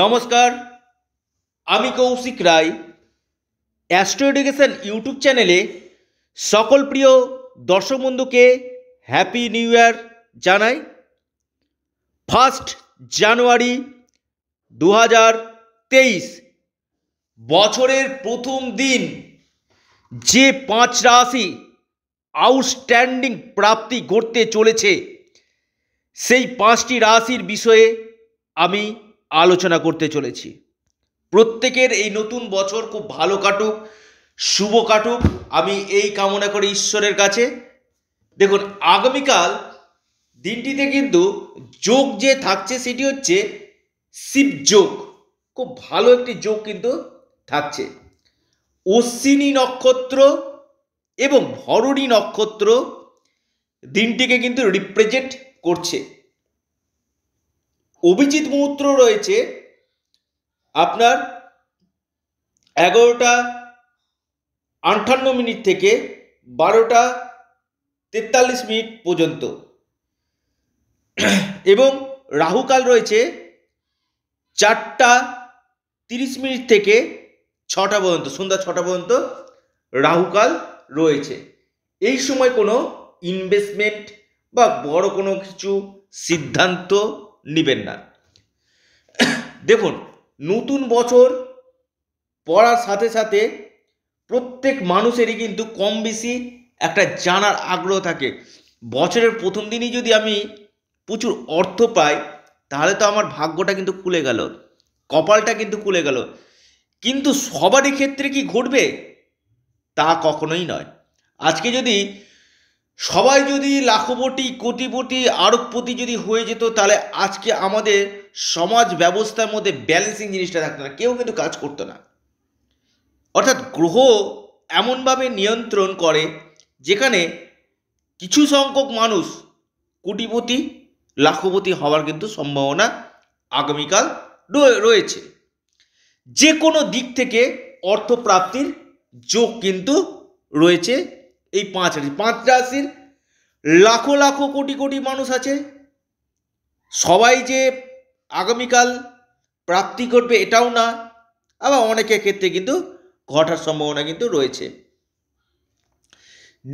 নমস্কার আমি Kaushik Roy astro education YouTube চ্যানেলে সকল প্রিয় দর্শক বন্ধুকে হ্যাপি নিউ ইয়ার জানাই ফার্স্ট জানুয়ারি দু তেইশ বছরের প্রথম দিন যে পাঁচ রাশি আউটস্ট্যান্ডিং প্রাপ্তি গড়তে চলেছে সেই পাঁচটি রাশির বিষয়ে আমি আলোচনা করতে চলেছি প্রত্যেকের এই নতুন বছর খুব ভালো কাটুক শুভ কাটুক আমি এই কামনা করি ঈশ্বরের কাছে দেখুন আগামীকাল দিনটিতে কিন্তু যোগ যে থাকছে সেটি হচ্ছে শিব যোগ খুব ভালো একটি যোগ কিন্তু থাকছে অশ্বিনী নক্ষত্র এবং ভরণী নক্ষত্র দিনটিকে কিন্তু রিপ্রেজেন্ট করছে অভিজিৎ মৌত্র রয়েছে আপনার এগারোটা আঠান্ন মিনিট থেকে বারোটা তেতাল্লিশ মিনিট পর্যন্ত এবং রাহুকাল রয়েছে চারটা তিরিশ মিনিট থেকে ছটা পর্যন্ত সন্ধ্যা ছটা পর্যন্ত রাহুকাল রয়েছে এই সময় কোনো ইনভেস্টমেন্ট বা বড় কোনো কিছু সিদ্ধান্ত নিবেন না দেখুন নতুন বছর পড়ার সাথে সাথে প্রত্যেক মানুষেরই কিন্তু কম বেশি একটা জানার আগ্রহ থাকে বছরের প্রথম দিনই যদি আমি প্রচুর অর্থ পাই তাহলে তো আমার ভাগ্যটা কিন্তু খুলে গেল কপালটা কিন্তু খুলে গেল কিন্তু সবারই ক্ষেত্রে কি ঘটবে তা কখনোই নয় আজকে যদি সবাই যদি লাখপতি কোটিপতি আরবপতি যদি হয়ে যেত তাহলে আজকে আমাদের সমাজ ব্যবস্থার মধ্যে ব্যালেন্সিং জিনিসটা থাকতো না কেউ কিন্তু কাজ করতো না অর্থাৎ গ্রহ এমনভাবে নিয়ন্ত্রণ করে যেখানে কিছু সংখ্যক মানুষ কোটিপতি লাখপতি হওয়ার কিন্তু সম্ভাবনা আগামীকাল রয়েছে যে কোনো দিক থেকে অর্থপ্রাপ্তির যোগ কিন্তু রয়েছে এই পাঁচ রাশি পাঁচটা রাশির লাখো লাখো কোটি কোটি মানুষ আছে সবাই যে আগামীকাল প্রাপ্তি করবে এটাও না আবার অনেকের ক্ষেত্রে কিন্তু ঘটার সম্ভাবনা কিন্তু রয়েছে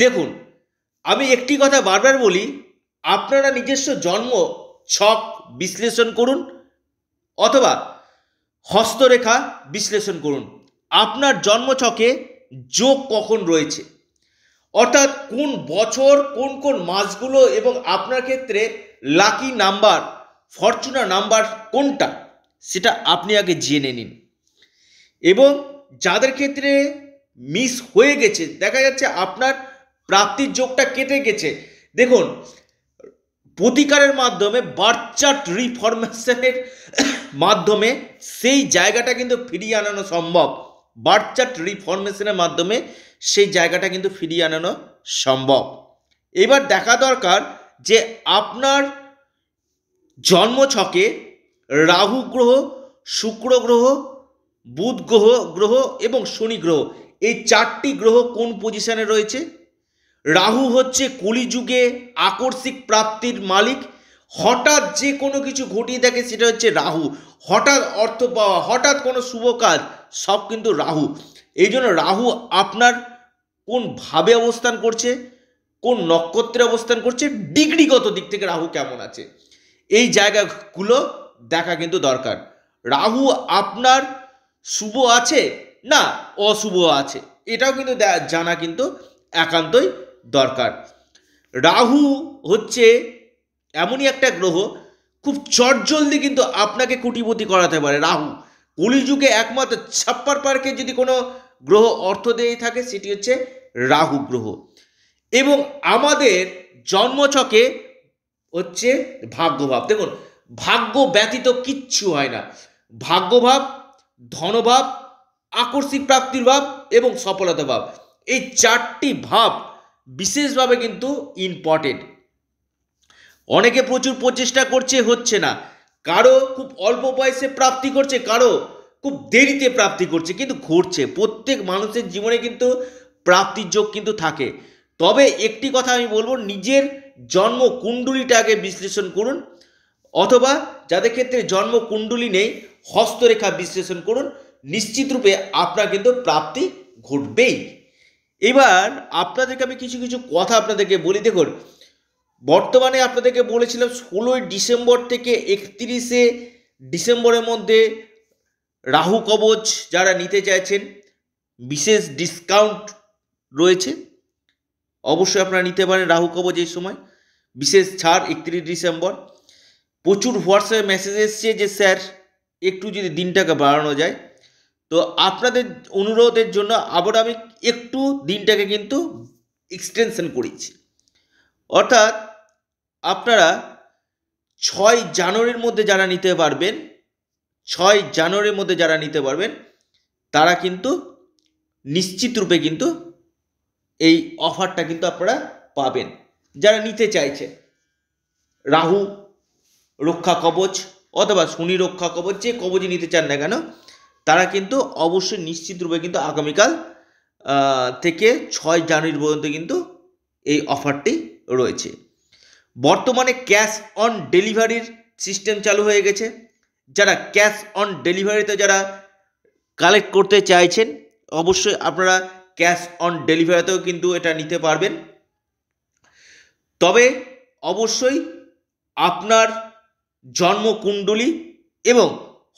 দেখুন আমি একটি কথা বারবার বলি আপনারা নিজস্ব জন্ম ছক বিশ্লেষণ করুন অথবা হস্তরেখা বিশ্লেষণ করুন আপনার জন্মছকে যোগ কখন রয়েছে অর্থাৎ কোন বছর কোন কোন মাসগুলো এবং আপনার ক্ষেত্রে লাকি নাম্বার ফরচুনা নাম্বার কোনটা সেটা আপনি আগে জেনে নিন এবং যাদের ক্ষেত্রে মিস হয়ে গেছে দেখা যাচ্ছে আপনার প্রাপ্তির যোগটা কেটে গেছে দেখুন প্রতিকারের মাধ্যমে বার্চার্ট রিফরমেশনের মাধ্যমে সেই জায়গাটা কিন্তু ফিরিয়ে আনানো সম্ভব বার্থ চার্ট রিফরমেশনের মাধ্যমে সেই জায়গাটা কিন্তু ফিরিয়ে আনানো সম্ভব এবার দেখা দরকার যে আপনার জন্মছকে রাহু গ্রহ শুক্র গ্রহ বুধ গ্রহ গ্রহ এবং শনি গ্রহ এই চারটি গ্রহ কোন পজিশানে রয়েছে রাহু হচ্ছে কলিযুগে আকর্ষিক প্রাপ্তির মালিক হঠাৎ যে কোনো কিছু ঘটিয়ে থাকে সেটা হচ্ছে রাহু হঠাৎ অর্থ পাওয়া হঠাৎ কোনো শুভ কাজ সব কিন্তু রাহু এই জন্য রাহু আপনার কোনভাবে অবস্থান করছে কোন নক্ষত্রে অবস্থান করছে ডিগ্রিগত দিক থেকে রাহু কেমন আছে এই জায়গাগুলো দেখা কিন্তু দরকার রাহু আপনার শুভ আছে না অশুভ আছে এটাও কিন্তু জানা কিন্তু একান্তই দরকার রাহু হচ্ছে এমনই একটা গ্রহ খুব চটজলদি কিন্তু আপনাকে কুটিপতি করাতে পারে রাহু কলিযুগে একমাত্র ছাপ্পার পার্কে যদি কোনো গ্রহ অর্থ দিয়ে থাকে সেটি হচ্ছে রাহু গ্রহ এবং আমাদের জন্মছকে হচ্ছে ভাগ্যভাব দেখুন ভাগ্য ব্যতীত কিচ্ছু হয় না ভাগ্যভাব ধনভাব আকর্ষিক প্রাপ্তির ভাব এবং সফলতা ভাব এই চারটি ভাব বিশেষভাবে কিন্তু ইম্পর্টেন্ট অনেকে প্রচুর প্রচেষ্টা করছে হচ্ছে না কারো খুব অল্প বয়সে প্রাপ্তি করছে কারো খুব দেরিতে প্রাপ্তি করছে কিন্তু ঘটছে প্রত্যেক মানুষের জীবনে কিন্তু প্রাপ্তির যোগ কিন্তু থাকে তবে একটি কথা আমি বলবো নিজের জন্ম কুণ্ডলিটাকে বিশ্লেষণ করুন অথবা যাদের ক্ষেত্রে জন্ম কুণ্ডলি নেই হস্তরেখা বিশ্লেষণ করুন নিশ্চিতরূপে আপনার কিন্তু প্রাপ্তি ঘটবেই এবার আপনাদেরকে আমি কিছু কিছু কথা আপনাদেরকে বলি দেখুন বর্তমানে আপনাদেরকে বলেছিলাম ষোলোই ডিসেম্বর থেকে একত্রিশে ডিসেম্বরের মধ্যে রাহু কবচ যারা নিতে চাইছেন বিশেষ ডিসকাউন্ট রয়েছে অবশ্যই আপনারা নিতে পারেন রাহু কবচ এই সময় বিশেষ ছাড় একত্রিশ ডিসেম্বর প্রচুর হোয়াটসঅ্যাপে মেসেজ এসছে যে স্যার একটু যদি দিনটাকে বাড়ানো যায় তো আপনাদের অনুরোধের জন্য আবার আমি একটু দিনটাকে কিন্তু এক্সটেনশন করেছি অর্থাৎ আপনারা ছয় জানুয়ারির মধ্যে যারা নিতে পারবেন ছয় জানুয়ারির মধ্যে যারা নিতে পারবেন তারা কিন্তু নিশ্চিত রূপে কিন্তু এই অফারটা কিন্তু আপনারা পাবেন যারা নিতে চাইছে রাহু রক্ষা কবচ অথবা শনি রক্ষা কবচ যে কবচই নিতে চান না কেন তারা কিন্তু অবশ্যই নিশ্চিত রূপে কিন্তু আগামীকাল থেকে ছয় জানুয়ারি পর্যন্ত কিন্তু এই অফারটি রয়েছে বর্তমানে ক্যাশ অন ডেলিভারির সিস্টেম চালু হয়ে গেছে যারা ক্যাশ অন ডেলিভারিতে যারা কালেক্ট করতে চাইছেন অবশ্যই আপনারা ক্যাশ অন ডেলিভারিতেও কিন্তু এটা নিতে পারবেন তবে অবশ্যই আপনার জন্মকুণ্ডলী এবং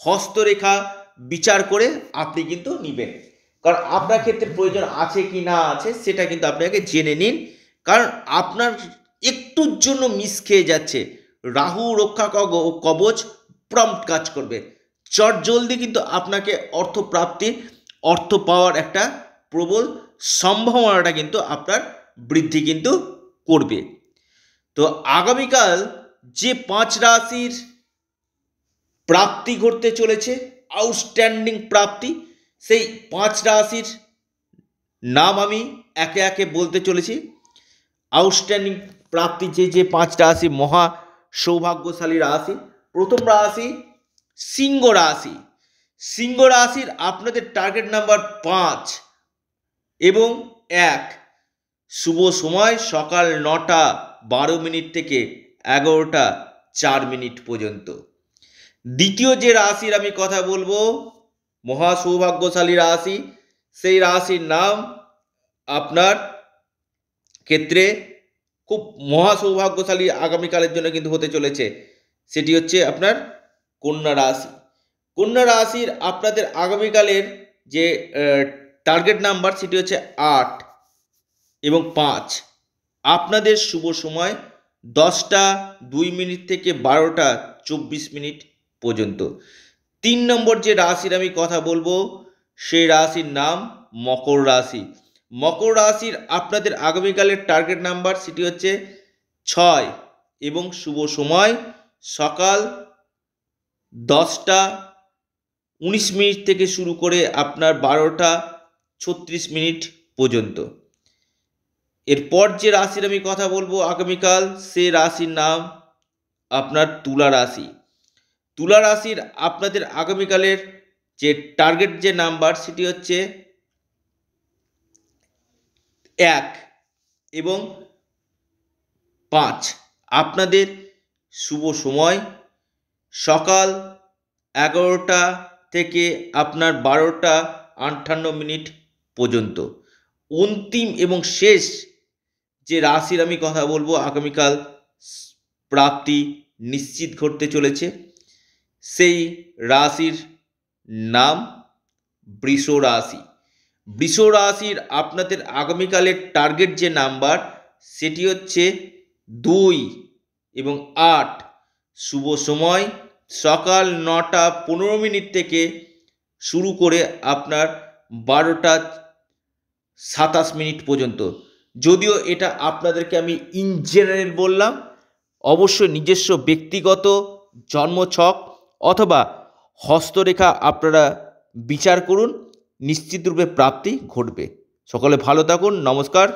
হস্তরেখা বিচার করে আপনি কিন্তু নেবেন কারণ আপনার ক্ষেত্রে প্রয়োজন আছে কি না আছে সেটা কিন্তু আপনাকে জেনে নিন কারণ আপনার একটুর জন্য মিস খেয়ে যাচ্ছে রাহু রক্ষা কবচ প্রম্পট কাজ করবে চট জলদি কিন্তু আপনাকে অর্থ প্রাপ্তি অর্থ পাওয়ার একটা প্রবল সম্ভাবনাটা কিন্তু আপনার বৃদ্ধি কিন্তু করবে তো আগামীকাল যে পাঁচ রাশির প্রাপ্তি ঘটতে চলেছে আউটস্ট্যান্ডিং প্রাপ্তি সেই পাঁচ রাশির নাম আমি একে একে বলতে চলেছি আউটস্ট্যান্ডিং প্রাপ্তির যে যে পাঁচটা রাশি মহা সৌভাগ্যশালী রাশি প্রথম রাশি সিংহ রাশি সিংহ রাশির আপনাদের টার্গেট নাম্বার পাঁচ এবং এক শুভ সময় সকাল নটা বারো মিনিট থেকে এগারোটা চার মিনিট পর্যন্ত দ্বিতীয় যে রাশির আমি কথা বলবো মহা সৌভাগ্যশালী রাশি সেই রাশির নাম আপনার ক্ষেত্রে খুব মহা সৌভাগ্যশালী আগামীকালের জন্য কিন্তু হতে চলেছে সেটি হচ্ছে আপনার কন্যা রাশি কন্যা রাশির আপনাদের আগামীকালের যে টার্গেট নাম্বার সেটি হচ্ছে আট এবং পাঁচ আপনাদের শুভ সময় দশটা দুই মিনিট থেকে বারোটা চব্বিশ মিনিট পর্যন্ত তিন নম্বর যে রাশির আমি কথা বলবো সেই রাশির নাম মকর রাশি মকর রাশির আপনাদের আগামীকালের টার্গেট নাম্বার সেটি হচ্ছে ছয় এবং শুভ সময় সকাল দশটা উনিশ মিনিট থেকে শুরু করে আপনার বারোটা ছত্রিশ মিনিট পর্যন্ত এরপর যে রাশির আমি কথা বলবো আগামীকাল সে রাশির নাম আপনার তুলা রাশি তুলা রাশির আপনাদের আগামীকালের যে টার্গেট যে নাম্বার সেটি হচ্ছে এক এবং পাঁচ আপনাদের শুভ সময় সকাল এগারোটা থেকে আপনার বারোটা আটান্ন মিনিট পর্যন্ত অন্তিম এবং শেষ যে রাশির আমি কথা বলবো আগামীকাল প্রাপ্তি নিশ্চিত ঘটতে চলেছে সেই রাশির নাম বৃষ রাশি বৃষ রাশির আপনাদের আগামীকালের টার্গেট যে নাম্বার সেটি হচ্ছে দুই এবং আট শুভ সময় সকাল নটা পনেরো মিনিট থেকে শুরু করে আপনার বারোটা সাতাশ মিনিট পর্যন্ত যদিও এটা আপনাদেরকে আমি ইন জেনারেল বললাম অবশ্যই নিজস্ব ব্যক্তিগত জন্মছক অথবা হস্তরেখা আপনারা বিচার করুন নিশ্চিতরূপে প্রাপ্তি ঘটবে সকলে ভালো থাকুন নমস্কার